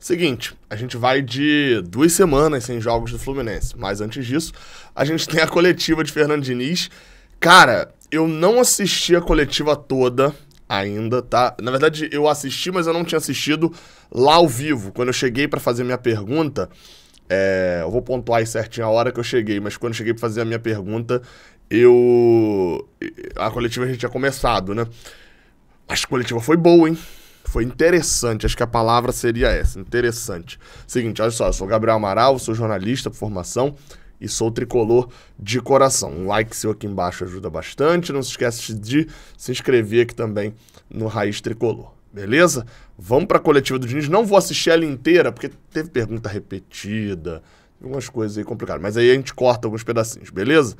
Seguinte, a gente vai de duas semanas sem jogos do Fluminense, mas antes disso, a gente tem a coletiva de Fernando Diniz. Cara, eu não assisti a coletiva toda ainda, tá? Na verdade, eu assisti, mas eu não tinha assistido lá ao vivo. Quando eu cheguei para fazer minha pergunta, é... eu vou pontuar aí certinho a hora que eu cheguei, mas quando eu cheguei para fazer a minha pergunta, eu. A coletiva a gente tinha começado, né? Mas a coletiva foi boa, hein? Foi interessante, acho que a palavra seria essa, interessante. Seguinte, olha só, eu sou Gabriel Amaral, sou jornalista por formação e sou tricolor de coração. Um like seu aqui embaixo ajuda bastante. Não se esquece de se inscrever aqui também no Raiz Tricolor. Beleza? Vamos para a coletiva do Diniz. Não vou assistir ela inteira, porque teve pergunta repetida, algumas coisas aí complicadas. Mas aí a gente corta alguns pedacinhos, beleza?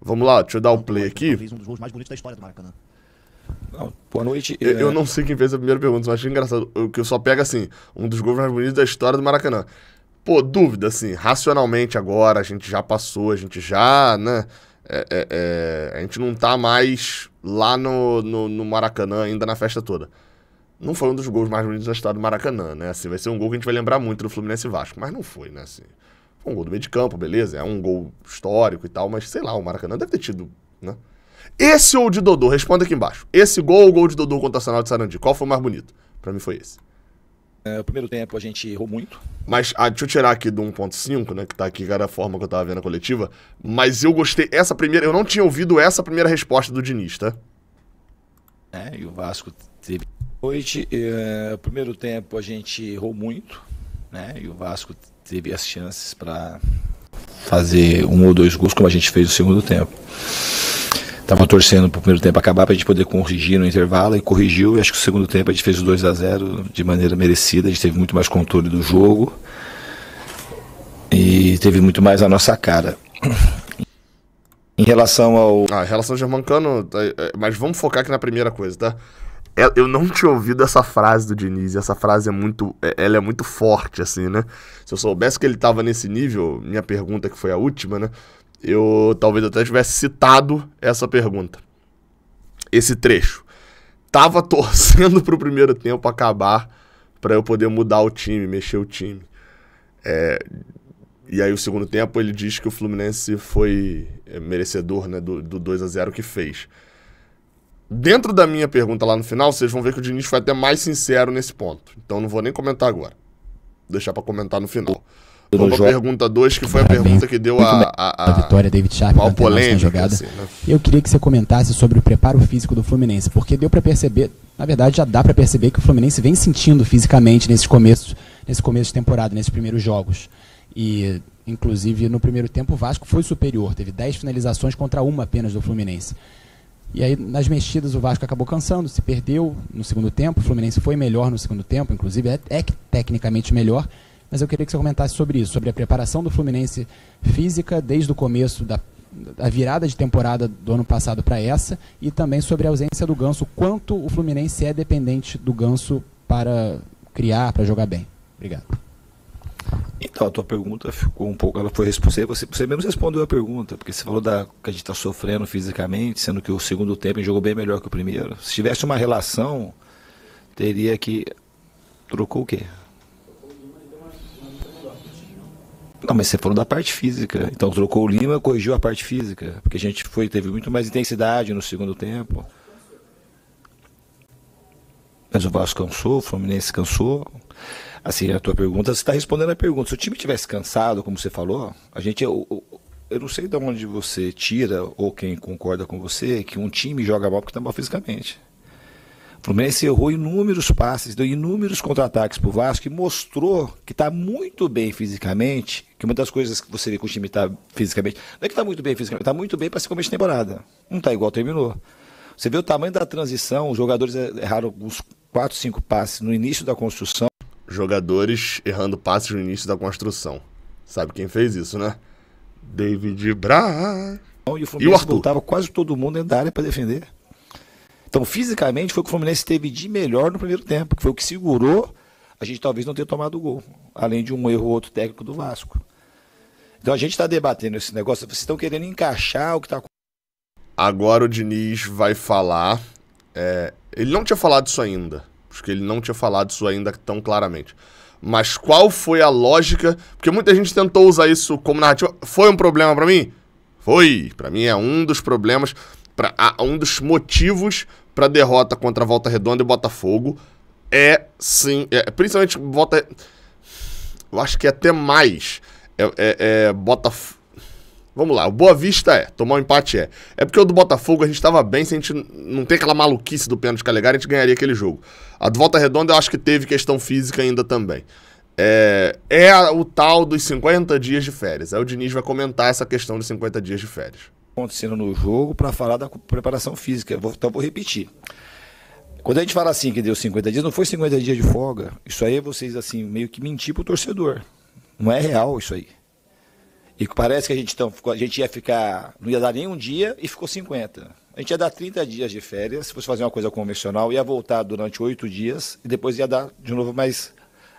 Vamos lá, deixa eu dar o play aqui. Um dos gols mais bonitos da história do Maracanã boa noite. Eu, é... eu, não sei quem fez a primeira pergunta, mas achei engraçado. Eu, que eu só pego assim, um dos gols mais bonitos da história do Maracanã. Pô, dúvida, assim, racionalmente agora, a gente já passou, a gente já, né? É, é, é, a gente não tá mais lá no, no, no Maracanã, ainda na festa toda. Não foi um dos gols mais bonitos da história do Maracanã, né? Assim, vai ser um gol que a gente vai lembrar muito do Fluminense Vasco, mas não foi, né? Assim, foi um gol do meio de campo, beleza? É um gol histórico e tal, mas sei lá, o Maracanã deve ter tido, né? Esse ou de Dodô? Responda aqui embaixo. Esse gol ou gol de Dodô contra o Arsenal de Sarandi? Qual foi o mais bonito? Para mim foi esse. É, o primeiro tempo a gente errou muito. Mas ah, deixa eu tirar aqui do 1.5, né? Que tá aqui, cara, a forma que eu tava vendo a coletiva. Mas eu gostei. Essa primeira. Eu não tinha ouvido essa primeira resposta do Diniz, tá? É, e o Vasco teve. Hoje, é, primeiro tempo a gente errou muito, né? E o Vasco teve as chances para fazer um ou dois gols, como a gente fez no segundo tempo estavam torcendo para o primeiro tempo acabar para a gente poder corrigir no intervalo e corrigiu. E acho que o segundo tempo a gente fez o 2 a 0 de maneira merecida. A gente teve muito mais controle do jogo e teve muito mais a nossa cara. em relação ao. Ah, em relação ao Germancano, tá, é, é, mas vamos focar aqui na primeira coisa, tá? eu não tinha ouvido essa frase do Diniz, e essa frase é muito, é, ela é muito forte, assim, né? Se eu soubesse que ele tava nesse nível, minha pergunta que foi a última, né? eu talvez até tivesse citado essa pergunta. Esse trecho. Tava torcendo para o primeiro tempo acabar para eu poder mudar o time, mexer o time. É, e aí o segundo tempo ele diz que o Fluminense foi é, merecedor né, do, do 2 a 0 que fez. Dentro da minha pergunta lá no final, vocês vão ver que o Diniz foi até mais sincero nesse ponto. Então não vou nem comentar agora. Vou deixar para comentar no final. Uma pergunta 2, que foi a pergunta que deu é a, a, a vitória David Sharp na polêmica, jogada. Assim, né? Eu queria que você comentasse sobre o preparo físico do Fluminense, porque deu para perceber, na verdade já dá para perceber que o Fluminense vem sentindo fisicamente nesses começos, nesse começo de temporada, nesses primeiros jogos. E inclusive no primeiro tempo o Vasco foi superior, teve 10 finalizações contra uma apenas do Fluminense. E aí, nas mexidas, o Vasco acabou cansando, se perdeu no segundo tempo. O Fluminense foi melhor no segundo tempo, inclusive é, é tecnicamente melhor mas eu queria que você comentasse sobre isso, sobre a preparação do Fluminense física desde o começo da, virada de temporada do ano passado para essa e também sobre a ausência do Ganso, quanto o Fluminense é dependente do Ganso para criar, para jogar bem. Obrigado. Então, a tua pergunta ficou um pouco. Ela foi respondida. Você, você mesmo respondeu a pergunta, porque você falou da, que a gente está sofrendo fisicamente, sendo que o segundo tempo jogou bem melhor que o primeiro. Se tivesse uma relação, teria que. Trocou o quê? Não, mas você falou da parte física. Então trocou o Lima, corrigiu a parte física. Porque a gente foi, teve muito mais intensidade no segundo tempo. Mas o Vasco cansou, o Fluminense cansou. Assim, a tua pergunta, você está respondendo a pergunta. Se o time tivesse cansado, como você falou, a gente. Eu, eu, eu não sei de onde você tira, ou quem concorda com você, que um time joga mal porque está mal fisicamente. Fluminense errou inúmeros passes, deu inúmeros contra-ataques para o Vasco e mostrou que está muito bem fisicamente, que uma das coisas que você vê que o time está fisicamente, não é que está muito bem fisicamente, está muito bem para ser começo de temporada. Não está igual terminou. Você vê o tamanho da transição, os jogadores erraram uns 4, 5 passes no início da construção. Jogadores errando passes no início da construção. Sabe quem fez isso, né? David Braz. E o Fluminense e o Arthur. botava quase todo mundo dentro da área para defender. Então, fisicamente, foi o que o Fluminense teve de melhor no primeiro tempo, que foi o que segurou a gente talvez não tenha tomado o gol, além de um erro ou outro técnico do Vasco. Então a gente está debatendo esse negócio, vocês estão querendo encaixar o que está Agora o Diniz vai falar. É, ele não tinha falado isso ainda, porque ele não tinha falado isso ainda tão claramente. Mas qual foi a lógica? Porque muita gente tentou usar isso como narrativa. Foi um problema para mim? Foi. Para mim é um dos problemas, pra, um dos motivos para derrota contra a Volta Redonda e Botafogo é sim, é, principalmente Volta. Eu acho que é até mais. É, é, é Botafogo. Vamos lá, o Boa Vista é, tomar um empate é. É porque o do Botafogo a gente estava bem, se a gente não tem aquela maluquice do pênalti Calegari, a gente ganharia aquele jogo. A do Volta Redonda eu acho que teve questão física ainda também. É, é o tal dos 50 dias de férias. Aí o Diniz vai comentar essa questão dos 50 dias de férias acontecendo no jogo para falar da preparação física. Vou, então vou repetir. Quando a gente fala assim que deu 50 dias, não foi 50 dias de folga. Isso aí é vocês assim meio que mentir pro torcedor. Não é real isso aí. E parece que a gente, então, a gente ia ficar, não ia dar nem um dia e ficou 50. A gente ia dar 30 dias de férias, se fosse fazer uma coisa convencional, ia voltar durante oito dias e depois ia dar de novo mais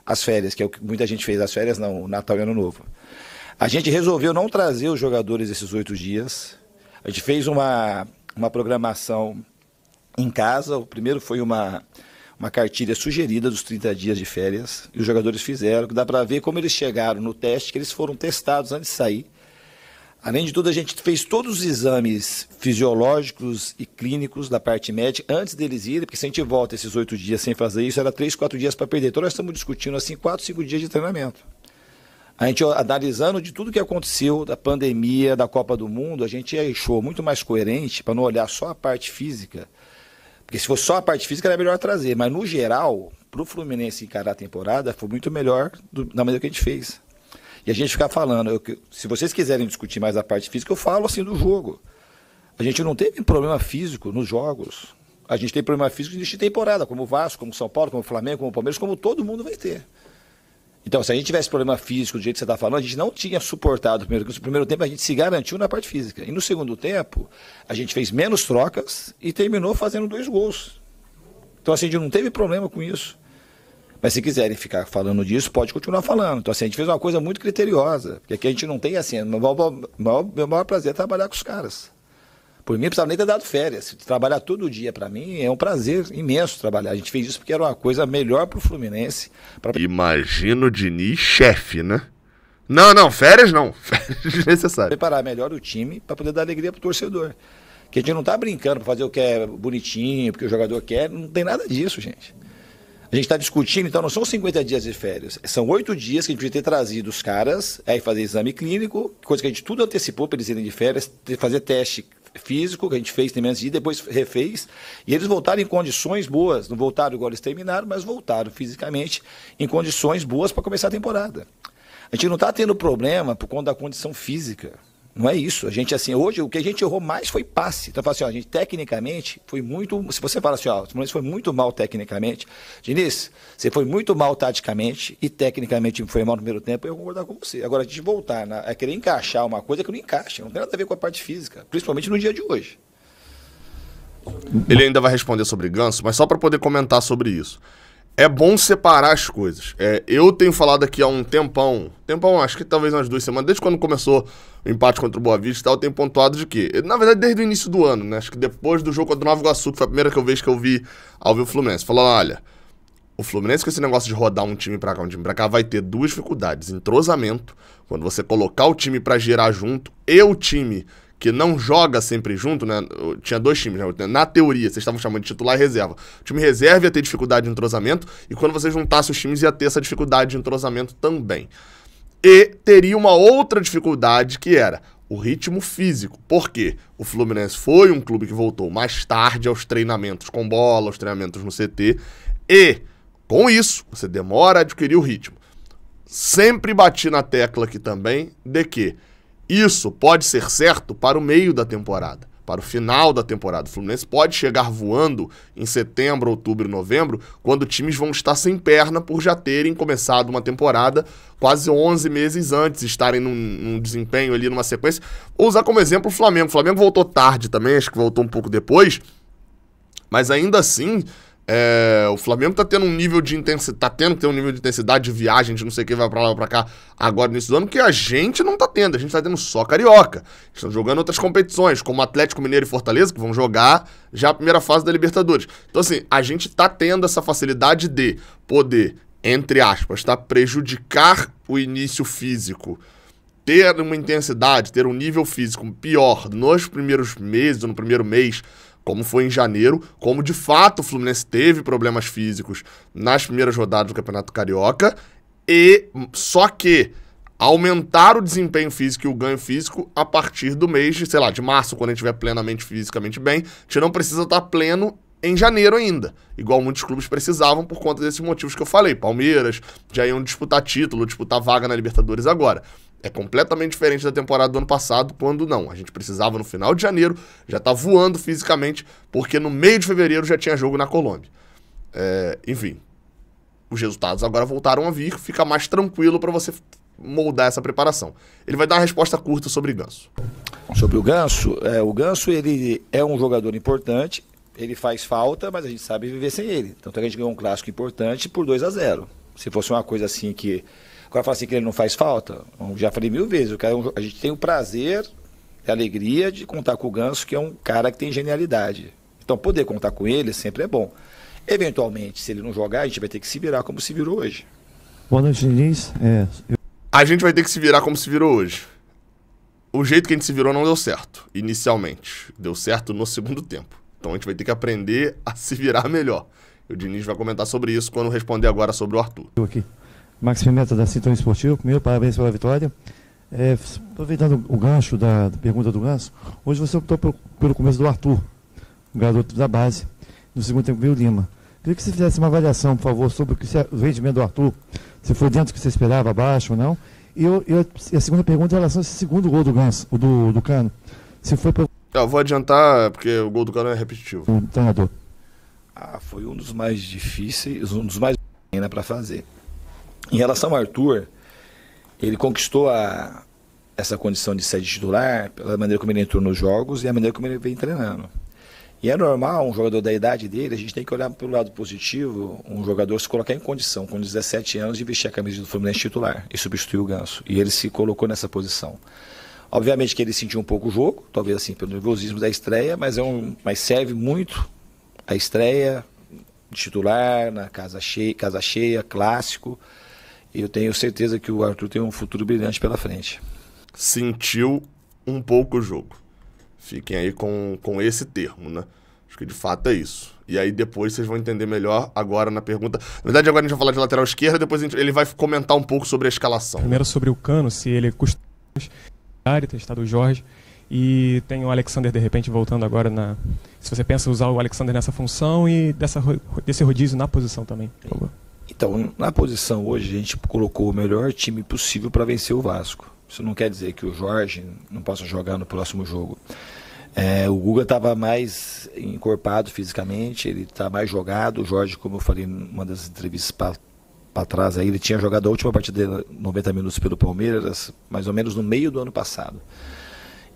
as férias, que é o que muita gente fez as férias, não, o Natal e Ano Novo. A gente resolveu não trazer os jogadores esses oito dias, a gente fez uma, uma programação em casa. O primeiro foi uma, uma cartilha sugerida dos 30 dias de férias. E os jogadores fizeram, dá para ver como eles chegaram no teste, que eles foram testados antes de sair. Além de tudo, a gente fez todos os exames fisiológicos e clínicos da parte médica antes deles irem, porque se a gente volta esses oito dias sem fazer isso, era três, quatro dias para perder. Então nós estamos discutindo assim quatro, cinco dias de treinamento. A gente analisando de tudo que aconteceu, da pandemia, da Copa do Mundo, a gente achou muito mais coerente para não olhar só a parte física. Porque se fosse só a parte física, era melhor trazer. Mas no geral, para o Fluminense encarar a temporada, foi muito melhor do, da maneira que a gente fez. E a gente ficar falando, eu, se vocês quiserem discutir mais a parte física, eu falo assim do jogo. A gente não teve problema físico nos jogos. A gente tem problema físico de temporada, como o Vasco, como o São Paulo, como o Flamengo, como o Palmeiras, como todo mundo vai ter. Então, se a gente tivesse problema físico do jeito que você está falando, a gente não tinha suportado o primeiro tempo. primeiro tempo, a gente se garantiu na parte física. E no segundo tempo, a gente fez menos trocas e terminou fazendo dois gols. Então, assim, a gente não teve problema com isso. Mas se quiserem ficar falando disso, pode continuar falando. Então, assim, a gente fez uma coisa muito criteriosa. Porque aqui a gente não tem assim. É o maior, meu maior prazer é trabalhar com os caras. Por mim, precisava nem ter dado férias. Trabalhar todo dia, para mim, é um prazer imenso trabalhar. A gente fez isso porque era uma coisa melhor para o Fluminense. Pra... Imagina o Diniz chefe, né? Não, não, férias não. Férias desnecessárias. Preparar melhor o time para poder dar alegria para o torcedor. Que a gente não está brincando para fazer o que é bonitinho, porque o jogador quer. Não tem nada disso, gente. A gente está discutindo, então não são 50 dias de férias, são oito dias que a gente podia ter trazido os caras, aí fazer exame clínico, coisa que a gente tudo antecipou para eles irem de férias, fazer teste físico que a gente fez tem menos de depois refez. E eles voltaram em condições boas. Não voltaram igual eles terminaram, mas voltaram fisicamente em condições boas para começar a temporada. A gente não está tendo problema por conta da condição física. Não é isso. A gente, assim, hoje o que a gente errou mais foi passe. Então, assim, ó, a gente tecnicamente foi muito. Se você fala assim, ó, o Fluminense foi muito mal tecnicamente. Diniz, você foi muito mal taticamente e tecnicamente foi mal no primeiro tempo, eu concordo com você. Agora, a gente voltar na, a é querer encaixar uma coisa que não encaixa, não tem nada a ver com a parte física, principalmente no dia de hoje. Ele ainda vai responder sobre ganso, mas só para poder comentar sobre isso. É bom separar as coisas. É, eu tenho falado aqui há um tempão, tempão, acho que talvez umas duas semanas, desde quando começou empate contra o Boa Vista e tal, eu tenho pontuado de que, na verdade, desde o início do ano, né? Acho que depois do jogo contra o Nova Iguaçu, que foi a primeira que eu vejo que eu vi ao ver o Fluminense, falando, olha, o Fluminense com esse negócio de rodar um time para cá, um time para cá, vai ter duas dificuldades: entrosamento, quando você colocar o time para girar junto, e o time que não joga sempre junto, né? Tinha dois times, né? na teoria, vocês estavam chamando de titular e reserva. O time reserva ia ter dificuldade de entrosamento, e quando você juntasse os times ia ter essa dificuldade de entrosamento também. E teria uma outra dificuldade que era o ritmo físico. porque O Fluminense foi um clube que voltou mais tarde aos treinamentos com bola, aos treinamentos no CT, e com isso você demora a adquirir o ritmo. Sempre bati na tecla aqui também de que isso pode ser certo para o meio da temporada para o final da temporada. O Fluminense pode chegar voando em setembro, outubro, novembro, quando times vão estar sem perna por já terem começado uma temporada quase 11 meses antes, estarem num, num desempenho ali, numa sequência. Vou usar como exemplo o Flamengo. O Flamengo voltou tarde também, acho que voltou um pouco depois. Mas ainda assim, é, o Flamengo tá tendo um nível de intensidade, tá tendo ter um nível de intensidade de viagem, de não sei o que, vai pra lá, pra cá, agora nesse ano, que a gente não tá tendo, a gente tá tendo só carioca. Estão tá jogando outras competições, como Atlético Mineiro e Fortaleza, que vão jogar já a primeira fase da Libertadores. Então, assim, a gente tá tendo essa facilidade de poder, entre aspas, tá? Prejudicar o início físico ter uma intensidade, ter um nível físico pior nos primeiros meses ou no primeiro mês como foi em janeiro, como de fato o Fluminense teve problemas físicos nas primeiras rodadas do Campeonato Carioca, e só que aumentar o desempenho físico e o ganho físico a partir do mês de, sei lá, de março, quando a gente estiver plenamente fisicamente bem. A gente não precisa estar pleno em janeiro ainda, igual muitos clubes precisavam por conta desses motivos que eu falei. Palmeiras já iam disputar título, disputar vaga na Libertadores agora. É completamente diferente da temporada do ano passado, quando não. A gente precisava no final de janeiro já está tá voando fisicamente, porque no meio de fevereiro já tinha jogo na Colômbia. É, enfim, os resultados agora voltaram a vir, fica mais tranquilo para você moldar essa preparação. Ele vai dar uma resposta curta sobre Ganso. Sobre o Ganso, é, o Ganso ele é um jogador importante, ele faz falta, mas a gente sabe viver sem ele. Tanto é que a gente ganhou um clássico importante por 2 a 0 Se fosse uma coisa assim que cara fala assim que ele não faz falta. Eu já falei mil vezes, o cara, é a gente tem o prazer e a alegria de contar com o Ganso, que é um cara que tem genialidade. Então, poder contar com ele sempre é bom. Eventualmente, se ele não jogar, a gente vai ter que se virar como se virou hoje. Boa noite, Diniz. É, eu... A gente vai ter que se virar como se virou hoje. O jeito que a gente se virou não deu certo, inicialmente. Deu certo no segundo tempo. Então a gente vai ter que aprender a se virar melhor. o Diniz vai comentar sobre isso quando responder agora sobre o Arthur. Eu aqui. Max Pimenta, da Sintonia Esportivo. Primeiro, parabéns pela vitória. É, aproveitando o gancho da, pergunta do Ganso, hoje você optou pelo começo do Arthur, o garoto da base. No segundo tempo veio Lima. Queria que você fizesse uma avaliação, por favor, sobre o, que, é o rendimento do Arthur, se foi dentro do que você esperava, abaixo ou não. E, eu, eu, a segunda pergunta é em relação a esse segundo gol do Ganso, do, do Cano. Se foi Eu vou adiantar, porque o gol do Cano é repetitivo. Um treinador. Ah, foi um dos mais difíceis, um dos mais né, para fazer. Em relação ao Arthur, ele conquistou a, essa condição de ser titular pela maneira como ele entrou nos jogos e a maneira como ele vem treinando. E é normal um jogador da idade dele, a gente tem que olhar pelo lado positivo, um jogador se colocar em condição, com 17 anos, de vestir a camisa do Fluminense titular e substituir o Ganso. E ele se colocou nessa posição. Obviamente que ele sentiu um pouco o jogo, talvez assim pelo nervosismo da estreia, mas, é um, mas serve muito a estreia de titular, na casa cheia, casa cheia clássico. E eu tenho certeza que o Arthur tem um futuro brilhante pela frente. Sentiu um pouco o jogo. Fiquem aí com, com esse termo, né? Acho que de fato é isso. E aí depois vocês vão entender melhor agora na pergunta. Na verdade, agora a gente vai falar de lateral esquerda, depois gente, ele vai comentar um pouco sobre a escalação. Primeiro sobre o Cano, se ele custa testado o Jorge. E tem o Alexander, de repente, voltando agora na. Se você pensa usar o Alexander nessa função e dessa, desse rodízio na posição também, por favor. Então, na posição hoje, a gente colocou o melhor time possível para vencer o Vasco. Isso não quer dizer que o Jorge não possa jogar no próximo jogo. É, o Guga estava mais encorpado fisicamente, ele está mais jogado. O Jorge, como eu falei numa das entrevistas para trás, aí, ele tinha jogado a última partida de 90 minutos pelo Palmeiras, mais ou menos no meio do ano passado.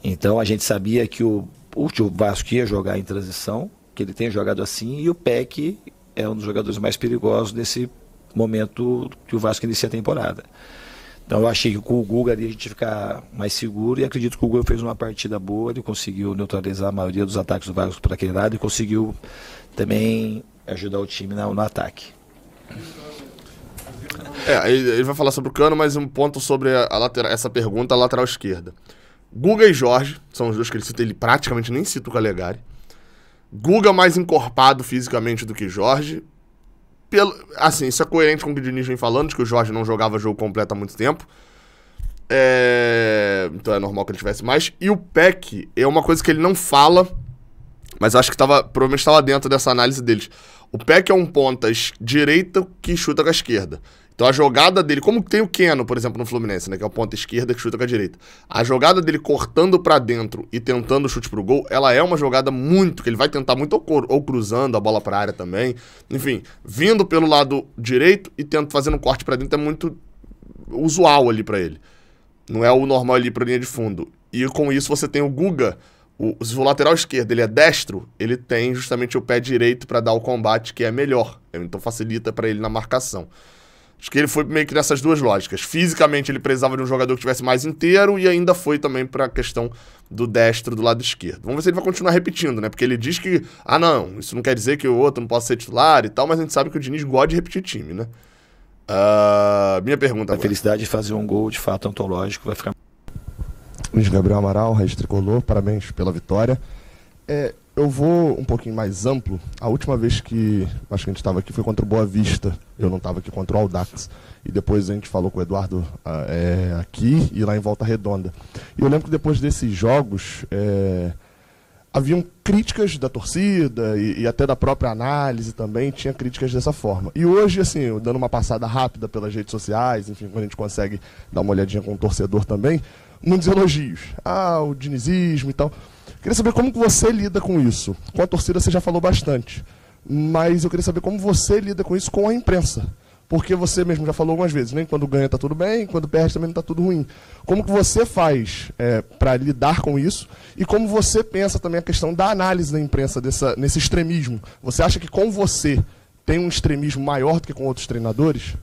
Então a gente sabia que o, o Vasco ia jogar em transição, que ele tem jogado assim, e o Peck é um dos jogadores mais perigosos nesse momento que o Vasco inicia a temporada. Então eu achei que com o Guga ali a gente ficar mais seguro e acredito que o Guga fez uma partida boa, ele conseguiu neutralizar a maioria dos ataques do Vasco para aquele lado e conseguiu também ajudar o time no, no ataque. É, ele vai falar sobre o Cano, mas um ponto sobre a lateral, essa pergunta, a lateral esquerda. Guga e Jorge, são os dois que ele cita, ele praticamente nem cita o Calegari. Guga é mais encorpado fisicamente do que Jorge, pelo, assim, isso é coerente com o que o Diniz vem falando, de que o Jorge não jogava jogo completo há muito tempo. É, então é normal que ele tivesse mais. E o PEC é uma coisa que ele não fala, mas acho que tava, provavelmente estava dentro dessa análise deles. O PEC é um ponta direita que chuta com a esquerda. Então a jogada dele, como tem o Keno, por exemplo, no Fluminense, né, que é o ponta esquerda que chuta com a direita. A jogada dele cortando para dentro e tentando o chute pro gol, ela é uma jogada muito que ele vai tentar muito ou, ou cruzando a bola para área também. Enfim, vindo pelo lado direito e tentando fazendo um corte para dentro é muito usual ali para ele. Não é o normal ali para linha de fundo. E com isso você tem o Guga, o, o lateral esquerdo, ele é destro, ele tem justamente o pé direito para dar o combate que é melhor. Então facilita para ele na marcação. Acho que ele foi meio que nessas duas lógicas. Fisicamente, ele precisava de um jogador que tivesse mais inteiro e ainda foi também para a questão do destro do lado esquerdo. Vamos ver se ele vai continuar repetindo, né? Porque ele diz que, ah, não, isso não quer dizer que o outro não possa ser titular e tal, mas a gente sabe que o Diniz gosta de repetir time, né? Uh, minha pergunta. A agora. felicidade de fazer um gol de fato antológico vai ficar. Luiz Gabriel Amaral, Rede Tricolor, parabéns pela vitória. É, eu vou um pouquinho mais amplo. A última vez que acho que a gente estava aqui foi contra o Boa Vista. Eu não estava aqui contra o Aldax. E depois a gente falou com o Eduardo ah, é, aqui e lá em Volta Redonda. E eu lembro que depois desses jogos é, haviam críticas da torcida e, e, até da própria análise também tinha críticas dessa forma. E hoje, assim, dando uma passada rápida pelas redes sociais, enfim, quando a gente consegue dar uma olhadinha com o torcedor também, muitos elogios. Ah, o dinizismo e tal. Queria saber como você lida com isso. Com a torcida você já falou bastante, mas eu queria saber como você lida com isso com a imprensa. Porque você mesmo já falou algumas vezes, nem né? quando ganha está tudo bem, quando perde também não está tudo ruim. Como que você faz é, para lidar com isso e como você pensa também a questão da análise da imprensa dessa, nesse extremismo? Você acha que com você tem um extremismo maior do que com outros treinadores?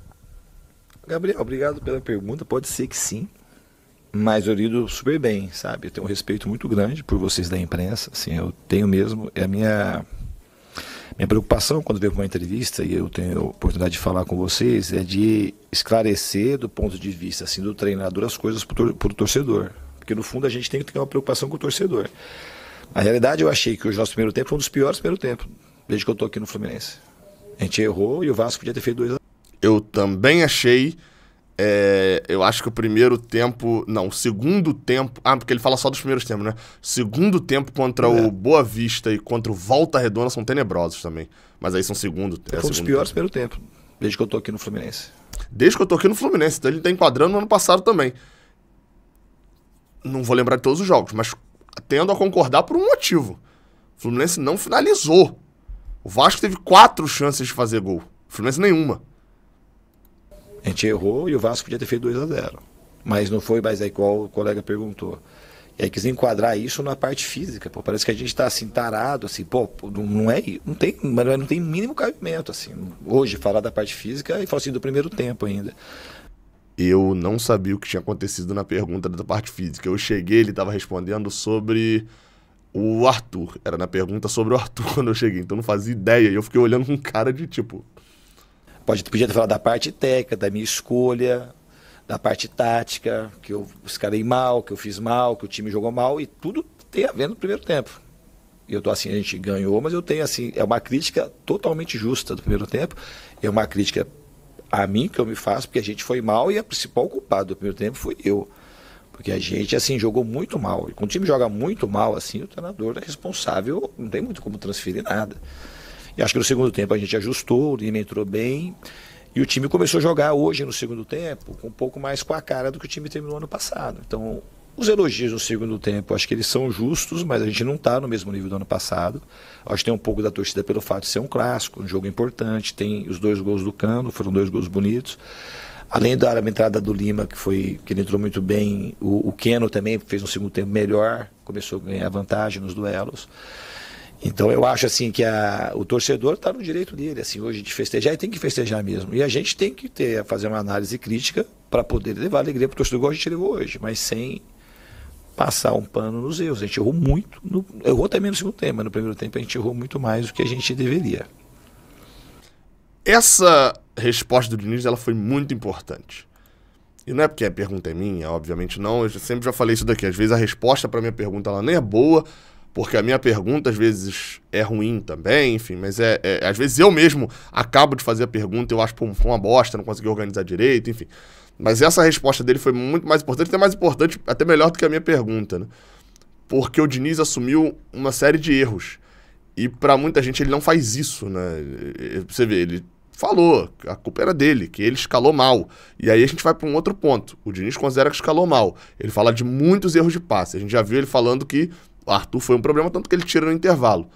Gabriel, obrigado pela pergunta. Pode ser que sim mas eu lido super bem, sabe? Eu tenho um respeito muito grande por vocês da imprensa, assim, eu tenho mesmo, é a minha minha preocupação quando vejo uma entrevista e eu tenho a oportunidade de falar com vocês é de esclarecer do ponto de vista assim do treinador as coisas para o torcedor, porque no fundo a gente tem que ter uma preocupação com o torcedor. Na realidade, eu achei que o nosso primeiro tempo foi um dos piores primeiro tempo desde que eu estou aqui no Fluminense. A gente errou e o Vasco podia ter feito dois. Eu também achei. É, eu acho que o primeiro tempo. Não, o segundo tempo. Ah, porque ele fala só dos primeiros tempos, né? Segundo tempo contra é. o Boa Vista e contra o Volta Redonda são tenebrosos também. Mas aí são segundo. É, foi um dos piores tempo. primeiro tempo, desde que eu tô aqui no Fluminense. Desde que eu tô aqui no Fluminense. Então ele tá enquadrando no ano passado também. Não vou lembrar de todos os jogos, mas tendo a concordar por um motivo. O Fluminense não finalizou. O Vasco teve quatro chances de fazer gol. O Fluminense nenhuma. A gente errou e o Vasco podia ter feito 2 a 0 Mas não foi mas aí é qual o colega perguntou. E aí quis enquadrar isso na parte física. Pô, parece que a gente está assim, tarado, assim, pô, não é. Não tem, não tem mínimo cabimento, assim. Hoje, falar da parte física e falar assim do primeiro tempo ainda. Eu não sabia o que tinha acontecido na pergunta da parte física. Eu cheguei, ele estava respondendo sobre o Arthur. Era na pergunta sobre o Arthur quando eu cheguei, então não fazia ideia. E eu fiquei olhando com cara de tipo, Pode, podia falar da parte técnica, da minha escolha, da parte tática, que eu escalei mal, que eu fiz mal, que o time jogou mal, e tudo tem a ver no primeiro tempo. Eu tô assim, a gente ganhou, mas eu tenho assim, é uma crítica totalmente justa do primeiro tempo, é uma crítica a mim que eu me faço, porque a gente foi mal e a principal culpada do primeiro tempo foi eu. Porque a gente, assim, jogou muito mal. E quando o time joga muito mal, assim, o treinador é responsável, não tem muito como transferir nada. E acho que no segundo tempo a gente ajustou, o Lima entrou bem. E o time começou a jogar hoje no segundo tempo um pouco mais com a cara do que o time terminou ano passado. Então, os elogios no segundo tempo, acho que eles são justos, mas a gente não está no mesmo nível do ano passado. Acho que tem um pouco da torcida pelo fato de ser um clássico, um jogo importante. Tem os dois gols do Cano, foram dois gols bonitos. Além da entrada do Lima, que foi que ele entrou muito bem, o, o Keno também fez um segundo tempo melhor, começou a ganhar vantagem nos duelos. Então eu acho assim que a, o torcedor está no direito dele, assim, hoje de festejar e tem que festejar mesmo. E a gente tem que ter, fazer uma análise crítica para poder levar alegria para o torcedor igual a gente levou hoje, mas sem passar um pano nos erros. A gente errou muito, no, errou também no segundo tempo, mas no primeiro tempo a gente errou muito mais do que a gente deveria. Essa resposta do Diniz ela foi muito importante. E não é porque a pergunta é minha, obviamente não. Eu sempre já falei isso daqui. Às vezes a resposta para minha pergunta ela nem é boa, porque a minha pergunta às vezes é ruim também, enfim, mas é, é às vezes eu mesmo acabo de fazer a pergunta, eu acho pô, uma bosta, não consegui organizar direito, enfim. Mas essa resposta dele foi muito mais importante, até mais importante, até melhor do que a minha pergunta, né? Porque o Diniz assumiu uma série de erros. E para muita gente ele não faz isso, né? Você vê, ele falou, a culpa era dele, que ele escalou mal. E aí a gente vai para um outro ponto. O Diniz considera que escalou mal. Ele fala de muitos erros de passe. A gente já viu ele falando que o Arthur foi um problema, tanto que ele tira no intervalo.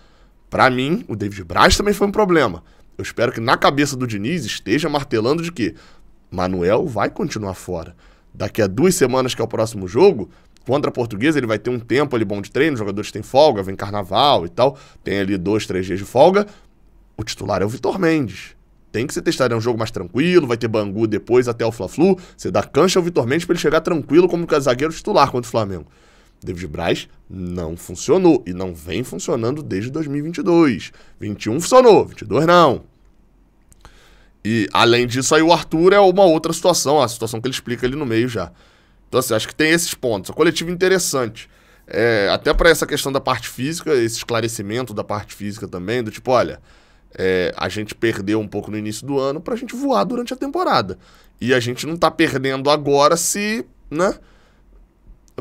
Para mim, o David Braz também foi um problema. Eu espero que na cabeça do Diniz esteja martelando de que Manuel vai continuar fora. Daqui a duas semanas, que é o próximo jogo, contra a Portuguesa, ele vai ter um tempo ali bom de treino, os jogadores têm folga, vem carnaval e tal, tem ali dois, três dias de folga. O titular é o Vitor Mendes. Tem que ser testado, é um jogo mais tranquilo, vai ter Bangu depois até o Fla-Flu. Você dá cancha ao Vitor Mendes para ele chegar tranquilo como zagueiro titular contra o Flamengo. David Braz não funcionou e não vem funcionando desde 2022. 21 funcionou, 22 não. E além disso, aí o Arthur é uma outra situação, a situação que ele explica ali no meio já. Então, assim, acho que tem esses pontos. A coletiva é interessante. É, até para essa questão da parte física, esse esclarecimento da parte física também, do tipo, olha, é, a gente perdeu um pouco no início do ano pra gente voar durante a temporada. E a gente não tá perdendo agora se, né?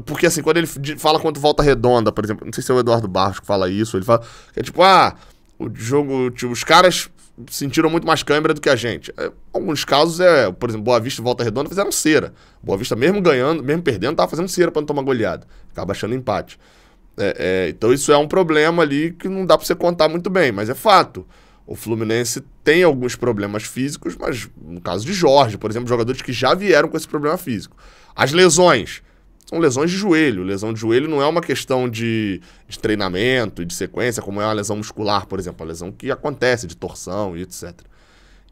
Porque assim, quando ele fala quanto volta redonda, por exemplo, não sei se é o Eduardo Barros que fala isso, ele fala. É tipo, ah, o jogo. Tipo, os caras sentiram muito mais câmera do que a gente. É, alguns casos é, por exemplo, Boa Vista e Volta Redonda fizeram cera. Boa Vista, mesmo ganhando, mesmo perdendo, tava fazendo cera para não tomar goleada. Acaba achando empate. É, é, então isso é um problema ali que não dá para você contar muito bem, mas é fato. O Fluminense tem alguns problemas físicos, mas no caso de Jorge, por exemplo, jogadores que já vieram com esse problema físico. As lesões são lesões de joelho. Lesão de joelho não é uma questão de, de treinamento e de sequência, como é uma lesão muscular, por exemplo, é uma lesão que acontece de torção e etc.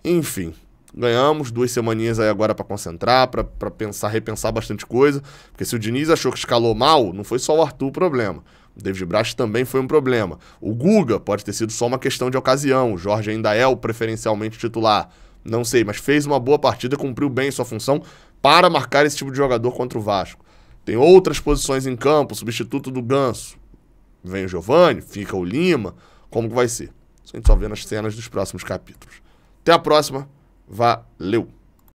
Enfim, ganhamos duas semaninhas aí agora para concentrar, para pensar, repensar bastante coisa, porque se o Diniz achou que escalou mal, não foi só o Arthur o problema. O David Braz também foi um problema. O Guga pode ter sido só uma questão de ocasião. O Jorge ainda é o preferencialmente titular. Não sei, mas fez uma boa partida, cumpriu bem sua função para marcar esse tipo de jogador contra o Vasco. Tem outras posições em campo, substituto do Ganso. Vem o giovanni fica o Lima. Como que vai ser? Isso a gente só vê nas cenas dos próximos capítulos. Até a próxima. Valeu!